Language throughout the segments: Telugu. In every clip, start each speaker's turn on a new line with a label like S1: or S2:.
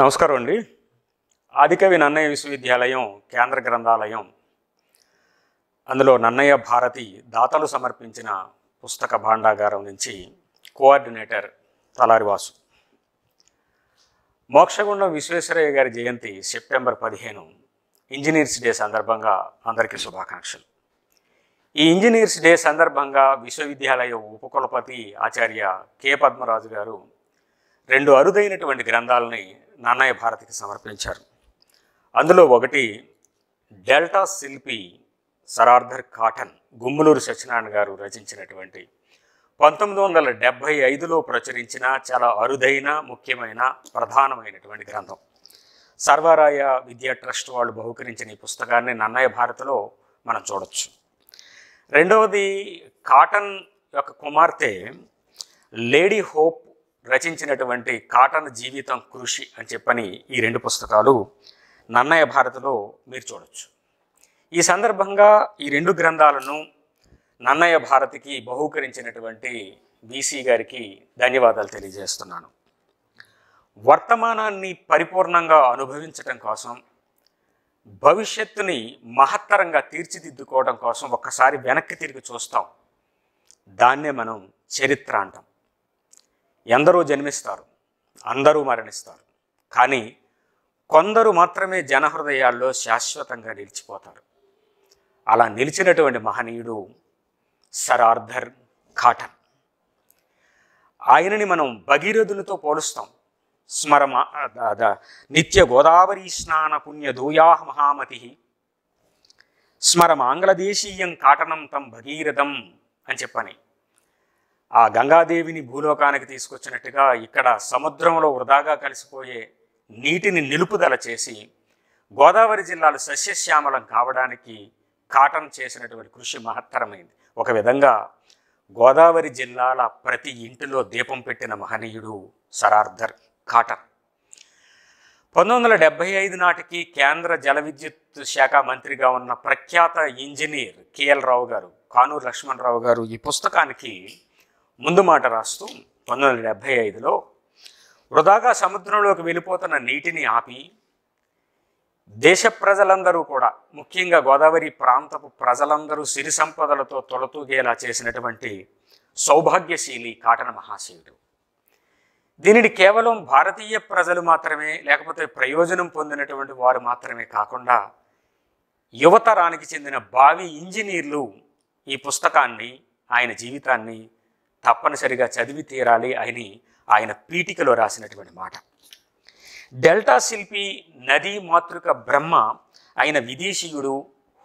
S1: నమస్కారం అండి ఆదికవి నన్నయ్య విశ్వవిద్యాలయం కేంద్ర గ్రంథాలయం అందులో నన్నయ్య భారతి దాతలు సమర్పించిన పుస్తక భాండాగారం నుంచి కోఆర్డినేటర్ తలారివాసు మోక్షగుండం విశ్వేశ్వరయ్య గారి జయంతి సెప్టెంబర్ పదిహేను ఇంజనీర్స్ డే సందర్భంగా అందరికీ శుభాకాంక్షలు ఈ ఇంజనీర్స్ డే సందర్భంగా విశ్వవిద్యాలయ ఉపకులపతి ఆచార్య కె పద్మరాజు గారు రెండు అరుదైనటువంటి గ్రంథాలని నాన్నయ్య భారతికి సమర్పించారు అందులో ఒకటి డెల్టా శిల్పి సరార్ధర్ కాటన్ గుమ్మలూరు సత్యనారాయణ గారు రచించినటువంటి పంతొమ్మిది వందల డెబ్భై ఐదులో ప్రచురించిన చాలా అరుదైన ముఖ్యమైన ప్రధానమైనటువంటి గ్రంథం సర్వరాయ విద్యా ట్రస్ట్ వాళ్ళు బహుకరించిన ఈ పుస్తకాన్ని నన్నయ్య భారతిలో మనం చూడొచ్చు రెండవది కాటన్ యొక్క కుమార్తె లేడీ హోప్ రచించినటువంటి కాటన్ జీవితం కృషి అని చెప్పని ఈ రెండు పుస్తకాలు నన్నయ్య భారతిలో మీరు చూడొచ్చు ఈ సందర్భంగా ఈ రెండు గ్రంథాలను నన్నయ్య భారతికి బహూకరించినటువంటి బీసీ గారికి ధన్యవాదాలు తెలియజేస్తున్నాను వర్తమానాన్ని పరిపూర్ణంగా అనుభవించటం కోసం భవిష్యత్తుని మహత్తరంగా తీర్చిదిద్దుకోవడం కోసం ఒక్కసారి వెనక్కి తిరిగి చూస్తాం దాన్నే మనం చరిత్ర అంటాం ఎందరో జన్మిస్తారు అందరూ మరణిస్తారు కానీ కొందరు మాత్రమే జనహృదయాల్లో శాశ్వతంగా నిలిచిపోతారు అలా నిలిచినటువంటి మహనీయుడు సర్ ఆర్థర్ కాటన్ ఆయనని మనం భగీరథులతో పోలుస్తాం స్మరమ నిత్య గోదావరి స్నాన పుణ్య దూయా మహామతి స్మరమాంగ్లదేశీయం కాటనం తం భగీరథం అని చెప్పని ఆ గంగాదేవిని భూలోకానికి తీసుకొచ్చినట్టుగా ఇక్కడ సముద్రంలో వృధాగా కలిసిపోయే నీటిని నిలుపుదల చేసి గోదావరి జిల్లాలు సస్యశ్యామలం కావడానికి కాటన్ చేసినటువంటి కృషి మహత్తరమైంది ఒక విధంగా గోదావరి జిల్లాల ప్రతి ఇంటిలో దీపం పెట్టిన మహనీయుడు సరార్ధర్ కాటన్ పంతొమ్మిది వందల డెబ్బై ఐదు నాటికి కేంద్ర జల విద్యుత్ శాఖ మంత్రిగా ఉన్న ప్రఖ్యాత ఇంజనీర్ కేఎల్ రావు గారు కానూరు లక్ష్మణరావు గారు ఈ పుస్తకానికి ముందు మాట రాస్తూ పంతొమ్మిది వందల డెబ్భై ఐదులో వృధాగా సముద్రంలోకి వెళ్ళిపోతున్న నీటిని ఆపి దేశ ప్రజలందరూ కూడా ముఖ్యంగా గోదావరి ప్రాంతపు ప్రజలందరూ సిరి సంపదలతో తొలతూగేలా చేసినటువంటి సౌభాగ్యశీలి కాటన మహాశయుడు దీనిని కేవలం భారతీయ ప్రజలు మాత్రమే లేకపోతే ప్రయోజనం పొందినటువంటి వారు మాత్రమే కాకుండా యువతరానికి చెందిన భావి ఇంజనీర్లు ఈ పుస్తకాన్ని ఆయన జీవితాన్ని తప్పనిసరిగా చదివి తీరాలి అని ఆయన పీఠికలో రాసినటువంటి మాట డెల్టా శిల్పి నదీ మాతృక బ్రహ్మ ఆయన విదేశీయుడు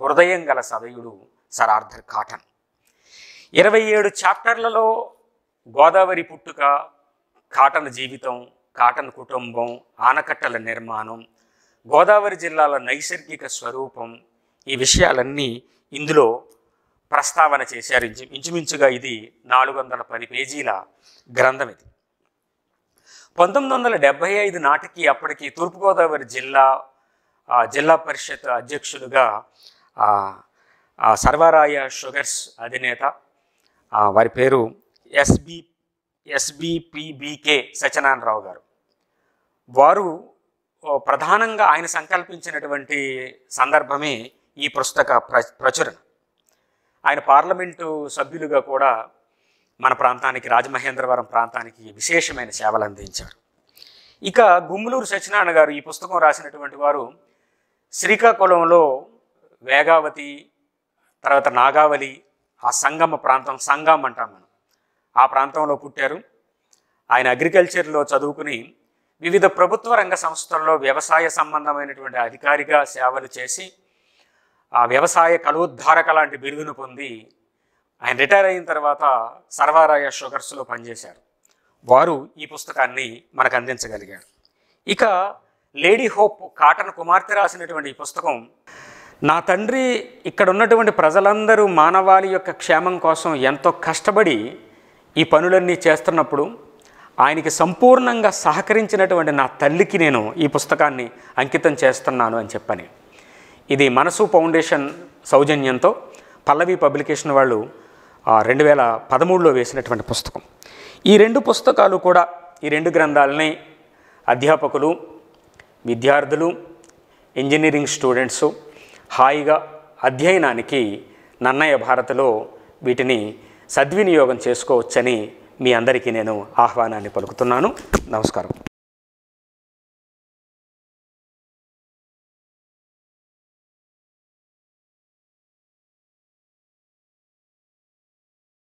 S1: హృదయం గల సదయుడు సర్ ఆర్థర్ కాటన్ ఇరవై ఏడు చాప్టర్లలో గోదావరి పుట్టుక కాటన్ జీవితం కాటన్ కుటుంబం ఆనకట్టల నిర్మాణం గోదావరి జిల్లాల నైసర్గిక స్వరూపం ఈ విషయాలన్నీ ఇందులో ప్రస్తావన చేశారు ఇంచు ఇంచుమించుగా ఇది నాలుగు వందల పది పేజీల గ్రంథం ఇది పంతొమ్మిది వందల డెబ్భై ఐదు నాటికి అప్పటికి తూర్పుగోదావరి జిల్లా జిల్లా పరిషత్ అధ్యక్షులుగా సర్వరాయ షుగర్స్ అధినేత వారి పేరు ఎస్బి ఎస్బిపిబికే సత్యనారాయణరావు గారు వారు ప్రధానంగా ఆయన సంకల్పించినటువంటి సందర్భమే ఈ పుస్తక ప్ర ప్రచురణ ఆయన పార్లమెంటు సభ్యులుగా కూడా మన ప్రాంతానికి రాజమహేంద్రవరం ప్రాంతానికి విశేషమైన సేవలు అందించారు ఇక గుమ్ములూరు సత్యనారాయణ గారు ఈ పుస్తకం రాసినటువంటి వారు శ్రీకాకుళంలో వేగావతి తర్వాత నాగావళి ఆ సంగమ ప్రాంతం సంగం అంటాం మనం ఆ ప్రాంతంలో పుట్టారు ఆయన అగ్రికల్చర్లో చదువుకుని వివిధ ప్రభుత్వ రంగ సంస్థల్లో వ్యవసాయ సంబంధమైనటువంటి అధికారిగా సేవలు చేసి ఆ వ్యవసాయ కలోద్ధారక లాంటి బిరుదును పొంది ఆయన రిటైర్ అయిన తర్వాత సర్వారాయ షుగర్స్లో పనిచేశారు వారు ఈ పుస్తకాన్ని మనకు అందించగలిగారు ఇక లేడీ హోప్ కాటన్ కుమార్తె రాసినటువంటి ఈ పుస్తకం నా తండ్రి ఇక్కడ ఉన్నటువంటి ప్రజలందరూ మానవాళి యొక్క క్షేమం కోసం ఎంతో కష్టపడి ఈ పనులన్నీ చేస్తున్నప్పుడు ఆయనకి సంపూర్ణంగా సహకరించినటువంటి నా తల్లికి నేను ఈ పుస్తకాన్ని అంకితం చేస్తున్నాను అని చెప్పని ఇది మనసు ఫౌండేషన్ సౌజన్యంతో పల్లవి పబ్లికేషన్ వాళ్ళు రెండు వేల పదమూడులో వేసినటువంటి పుస్తకం ఈ రెండు పుస్తకాలు కూడా ఈ రెండు గ్రంథాలని అధ్యాపకులు విద్యార్థులు ఇంజనీరింగ్ స్టూడెంట్స్ హాయిగా అధ్యయనానికి నన్నయ్య భారత్లో వీటిని సద్వినియోగం చేసుకోవచ్చని మీ అందరికీ నేను ఆహ్వానాన్ని పలుకుతున్నాను నమస్కారం